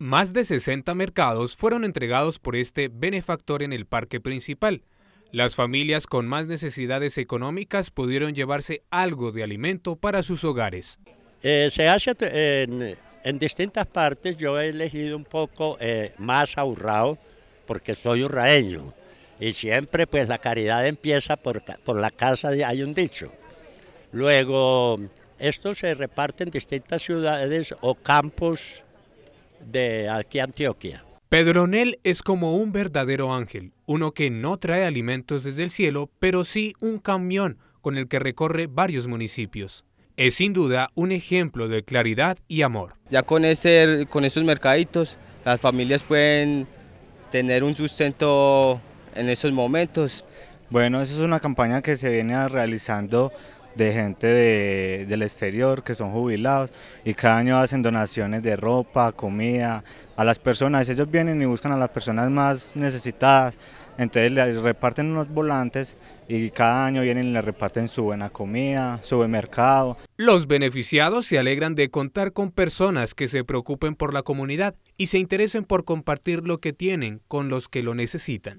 Más de 60 mercados fueron entregados por este benefactor en el parque principal. Las familias con más necesidades económicas pudieron llevarse algo de alimento para sus hogares. Eh, se hace en, distintas partes, yo he elegido un poco eh, más ahorrado porque soy urraeño y siempre pues la caridad empieza por, por la casa, de, hay un dicho. Luego, esto se reparte en distintas ciudades o campos de aquí Antioquia. Pedro Nel es como un verdadero ángel, uno que no trae alimentos desde el cielo, pero sí un camión con el que recorre varios municipios. Es sin duda un ejemplo de claridad y amor. Ya con, ese, con esos mercaditos las familias pueden tener un sustento en esos momentos. Bueno, esa es una campaña que se viene realizando de gente del exterior que son jubilados y cada año hacen donaciones de ropa, comida a las personas. Ellos vienen y buscan a las personas más necesitadas, entonces les reparten unos volantes y cada año vienen y les reparten su buena comida, su buen mercado. Los beneficiados se alegran de contar con personas que se preocupen por la comunidad y se interesen por compartir lo que tienen con los que lo necesitan.